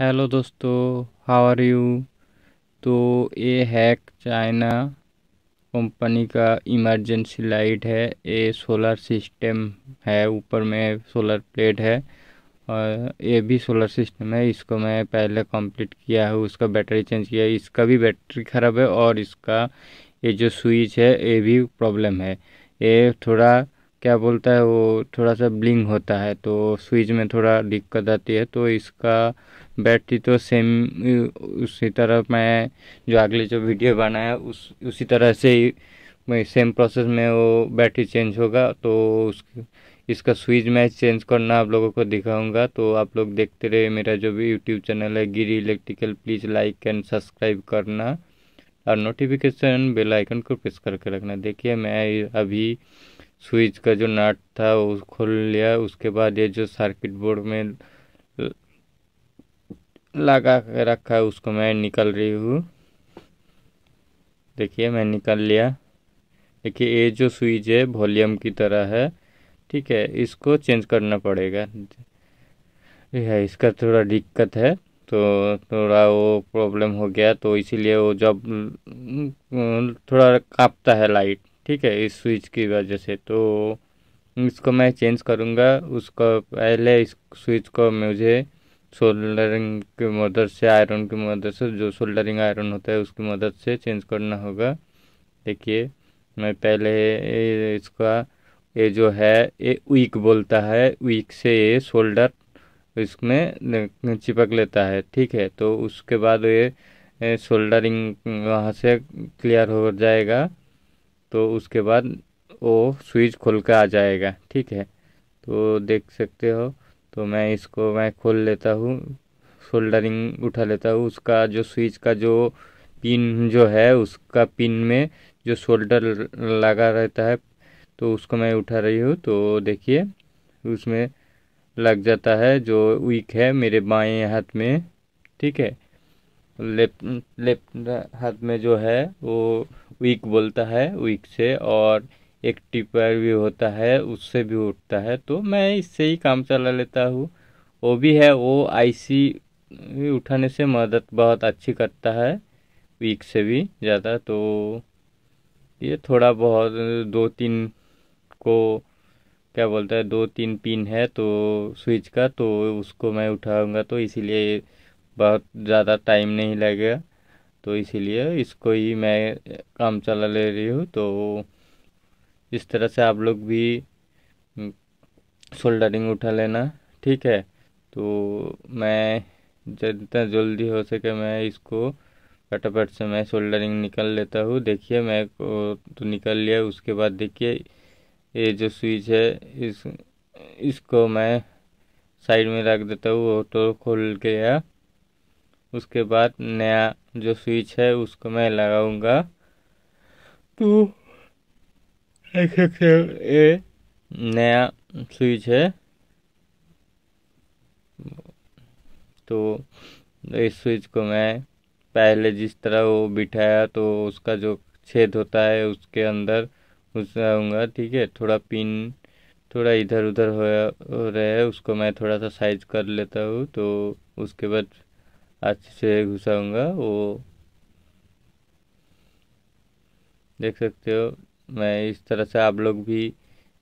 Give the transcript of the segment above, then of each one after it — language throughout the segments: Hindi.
हेलो दोस्तों हाउ आर यू तो ये हैक चाइना कंपनी का इमरजेंसी लाइट है ये सोलर सिस्टम है ऊपर में सोलर प्लेट है और ये भी सोलर सिस्टम है इसको मैं पहले कंप्लीट किया है उसका बैटरी चेंज किया है इसका भी बैटरी ख़राब है और इसका ये जो स्विच है ये भी प्रॉब्लम है ये थोड़ा क्या बोलता है वो थोड़ा सा ब्लिंग होता है तो स्विच में थोड़ा दिक्कत आती है तो इसका बैटरी तो सेम उसी तरह मैं जो अगले जो वीडियो बनाया उस उसी तरह से सेम प्रोसेस में वो बैटरी चेंज होगा तो उस इसका स्विच मैं चेंज करना आप लोगों को दिखाऊंगा तो आप लोग देखते रहे मेरा जो भी यूट्यूब चैनल है Giri electrical please like and subscribe करना और नोटिफिकेशन बेल आइकन को प्रेस करके रखना देखिए मैं अभी स्विच का जो नट था वो खोल लिया उसके बाद ये जो सर्किट बोर्ड में लगा के रखा है उसको मैं निकल रही हूँ देखिए मैं निकल लिया देखिए ये जो स्विच है वॉल्यूम की तरह है ठीक है इसको चेंज करना पड़ेगा है इसका थोड़ा दिक्कत है तो थोड़ा वो प्रॉब्लम हो गया तो इसीलिए वो जब थोड़ा कांपता है लाइट ठीक है इस स्विच की वजह से तो इसको मैं चेंज करूँगा उसको पहले इस स्विच को मुझे सोल्डरिंग की मदद से आयरन की मदद से जो सोल्डरिंग आयरन होता है उसकी मदद से चेंज करना होगा देखिए मैं पहले इसका ये जो है ये वीक बोलता है वीक से ये शोल्डर इसमें चिपक लेता है ठीक है तो उसके बाद ये सोल्डरिंग वहाँ से क्लियर हो जाएगा तो उसके बाद वो स्विच खोल कर आ जाएगा ठीक है तो देख सकते हो तो मैं इसको मैं खोल लेता हूँ शोल्डरिंग उठा लेता हूँ उसका जो स्विच का जो पिन जो है उसका पिन में जो शोल्डर लगा रहता है तो उसको मैं उठा रही हूँ तो देखिए उसमें लग जाता है जो वीक है मेरे बाएं हाथ में ठीक है लेफ्ट लेफ्ट हाथ में जो है वो वीक बोलता है वीक से और एक टिपर भी होता है उससे भी उठता है तो मैं इससे ही काम चला लेता हूँ वो भी है वो आईसी उठाने से मदद बहुत अच्छी करता है वीक से भी ज़्यादा तो ये थोड़ा बहुत दो तीन को क्या बोलता है दो तीन पिन है तो स्विच का तो उसको मैं उठाऊंगा तो इसीलिए बहुत ज़्यादा टाइम नहीं लगेगा तो इसीलिए इसको ही मैं काम चला ले रही हूँ तो इस तरह से आप लोग भी शोल्डरिंग हम्म, उठा लेना ठीक है तो मैं जितना जल्दी हो सके मैं इसको फटाफट से मैं शोल्डरिंग निकल लेता हूँ देखिए मैं तो निकल लिया उसके बाद देखिए ये जो स्विच है इस इसको मैं साइड में रख देता हूँ वो तो खोल के या उसके बाद नया जो स्विच है उसको मैं लगाऊंगा तो ए नया स्विच है तो इस स्विच को मैं पहले जिस तरह वो बिठाया तो उसका जो छेद होता है उसके अंदर घुसाऊँगा ठीक है थोड़ा पिन थोड़ा इधर उधर हो, हो रहा है उसको मैं थोड़ा सा साइज कर लेता हूँ तो उसके बाद अच्छे से घुसाऊँगा वो देख सकते हो मैं इस तरह से आप लोग भी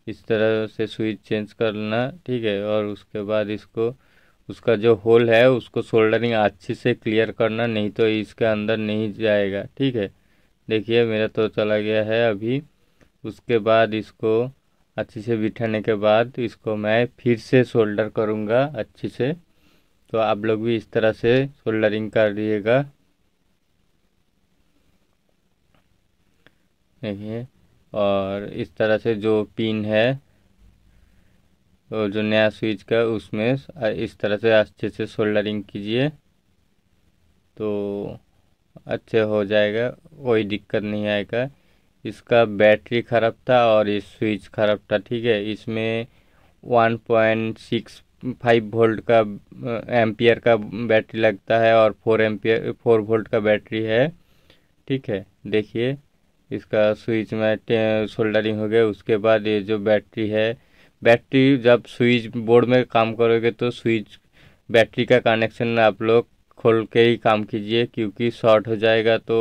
इस तरह से स्विच चेंज करना ठीक है और उसके बाद इसको उसका जो होल है उसको सोल्डरिंग अच्छे से क्लियर करना नहीं तो इसके अंदर नहीं जाएगा ठीक है देखिए मेरा तो चला गया है अभी उसके बाद इसको अच्छे से बिठाने के बाद इसको मैं फिर से सोल्डर करूँगा अच्छे से तो आप लोग भी इस तरह से सोल्डरिंग कर दिएगा देखिए और इस तरह से जो पिन है और जो नया स्विच का उसमें इस तरह से अच्छे से सोल्डरिंग कीजिए तो अच्छे हो जाएगा कोई दिक्कत नहीं आएगा इसका बैटरी ख़राब था और ये स्विच ख़राब था ठीक है इसमें फाइव वोल्ट का एम्पियर का बैटरी लगता है और 4 एम्पियर 4 वोल्ट का बैटरी है ठीक है देखिए इसका स्विच में सोल्डरिंग हो गया उसके बाद ये जो बैटरी है बैटरी जब स्विच बोर्ड में काम करोगे तो स्विच बैटरी का कनेक्शन आप लोग खोल के ही काम कीजिए क्योंकि शॉर्ट हो जाएगा तो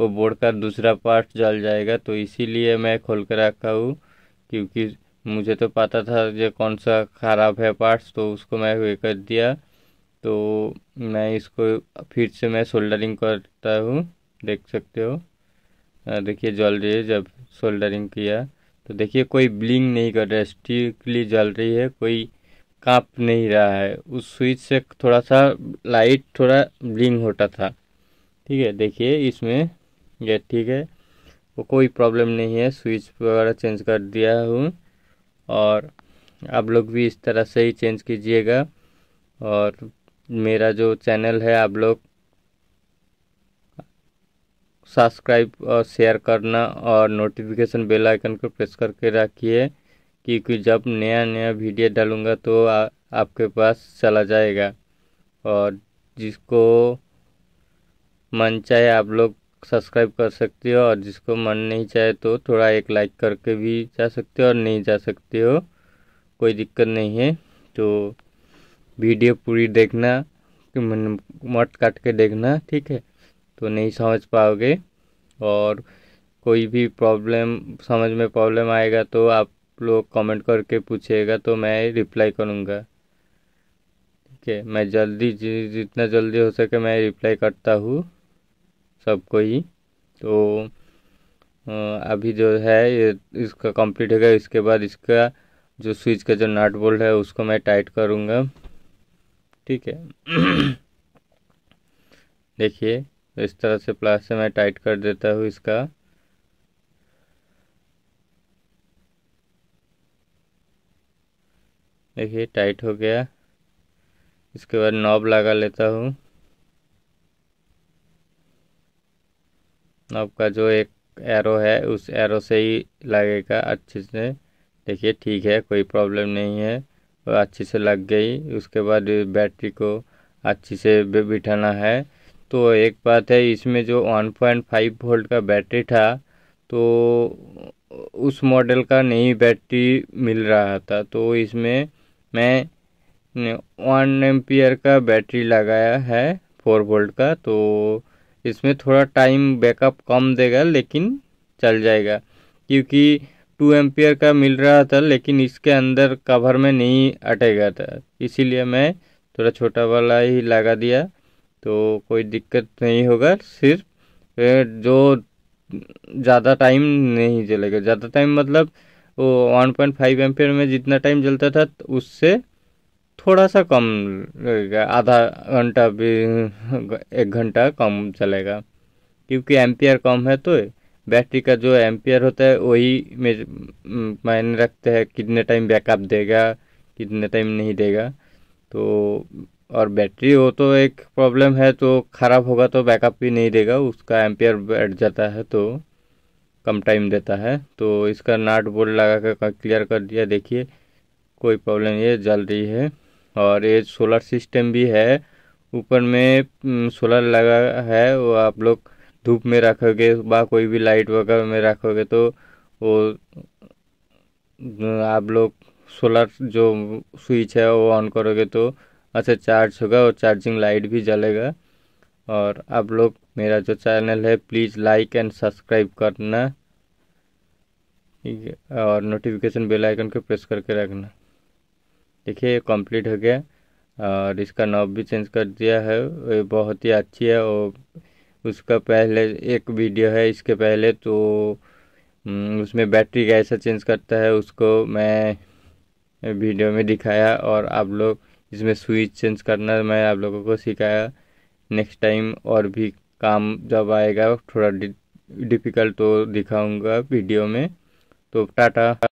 वो बोर्ड का दूसरा पार्ट जल जाएगा तो इसीलिए मैं खोल के रखा हूँ क्योंकि मुझे तो पता था जो कौन सा ख़राब है पार्ट्स तो उसको मैं वे कर दिया तो मैं इसको फिर से मैं सोल्डरिंग करता हूँ देख सकते हो हाँ, देखिए जल रही है जब सोल्डरिंग किया तो देखिए कोई ब्लिंग नहीं कर रहा है स्ट्रिकली जल रही है कोई काँप नहीं रहा है उस स्विच से थोड़ा सा लाइट थोड़ा ब्लिंग होता था ठीक है देखिए इसमें यह ठीक है वो कोई प्रॉब्लम नहीं है स्विच वगैरह चेंज कर दिया हूँ और आप लोग भी इस तरह से ही चेंज कीजिएगा और मेरा जो चैनल है आप लोग सब्सक्राइब और शेयर करना और नोटिफिकेशन बेल आइकन को प्रेस करके रखिए क्योंकि जब नया नया वीडियो डालूँगा तो आ, आपके पास चला जाएगा और जिसको मन चाहे आप लोग सब्सक्राइब कर सकते हो और जिसको मन नहीं चाहे तो थोड़ा एक लाइक करके भी जा सकते हो और नहीं जा सकते हो कोई दिक्कत नहीं है तो वीडियो पूरी देखना मन मट काट के देखना ठीक है तो नहीं समझ पाओगे और कोई भी प्रॉब्लम समझ में प्रॉब्लम आएगा तो आप लोग कमेंट करके पूछेगा तो मैं रिप्लाई करूँगा ठीक है मैं जल्दी जितना जल्दी हो सके मैं रिप्लाई करता हूँ सबको ही तो अभी जो है ये इसका कंप्लीट होगा इसके बाद इसका जो स्विच का जो नट बोल्ट है उसको मैं टाइट करूँगा ठीक है देखिए इस तरह से प्लास से मैं टाइट कर देता हूँ इसका देखिए टाइट हो गया इसके बाद नॉब लगा लेता हूँ नॉब का जो एक एरो है उस एरो से ही लगेगा अच्छे से देखिए ठीक है कोई प्रॉब्लम नहीं है और अच्छे से लग गई उसके बाद बैटरी को अच्छे से बिठाना है तो एक बात है इसमें जो 1.5 वोल्ट का बैटरी था तो उस मॉडल का नई बैटरी मिल रहा था तो इसमें मैं वन एम का बैटरी लगाया है फोर वोल्ट का तो इसमें थोड़ा टाइम बैकअप कम देगा लेकिन चल जाएगा क्योंकि टू एम का मिल रहा था लेकिन इसके अंदर कवर में नहीं अटेगा था इसीलिए मैं थोड़ा छोटा वाला ही लगा दिया तो कोई दिक्कत नहीं होगा सिर्फ जो ज़्यादा टाइम नहीं जलेगा ज़्यादा टाइम मतलब वो वन पॉइंट फाइव एम में जितना टाइम जलता था उससे थोड़ा सा कम लगेगा आधा घंटा भी एक घंटा कम चलेगा क्योंकि एम्पियर कम है तो बैटरी का जो एम्पियर होता है वही में मायने रखते हैं कितने टाइम बैकअप देगा कितने टाइम नहीं देगा तो और बैटरी हो तो एक प्रॉब्लम है तो ख़राब होगा तो बैकअप भी नहीं देगा उसका एम्पियर बैठ जाता है तो कम टाइम देता है तो इसका नाट बोल्ट लगा कर क्लियर कर दिया देखिए कोई प्रॉब्लम ये जल रही है और ये सोलर सिस्टम भी है ऊपर में सोलर लगा है वो आप लोग धूप में रखोगे बा कोई भी लाइट वगैरह में रखोगे तो वो आप लोग सोलर जो स्विच है वो ऑन करोगे तो अच्छा चार्ज होगा और चार्जिंग लाइट भी जलेगा और आप लोग मेरा जो चैनल है प्लीज़ लाइक एंड सब्सक्राइब करना और नोटिफिकेशन बेल आइकन को प्रेस करके रखना देखिए कम्प्लीट हो गया और इसका नॉब भी चेंज कर दिया है ये बहुत ही अच्छी है और उसका पहले एक वीडियो है इसके पहले तो हम्म, उसमें बैटरी कैसा चेंज करता है उसको मैं वीडियो में दिखाया और आप लोग इसमें स्विच चेंज करना मैं आप लोगों को सिखाया नेक्स्ट टाइम और भी काम जब आएगा थोड़ा डिफ़िकल्ट तो दिखाऊंगा वीडियो में तो टाटा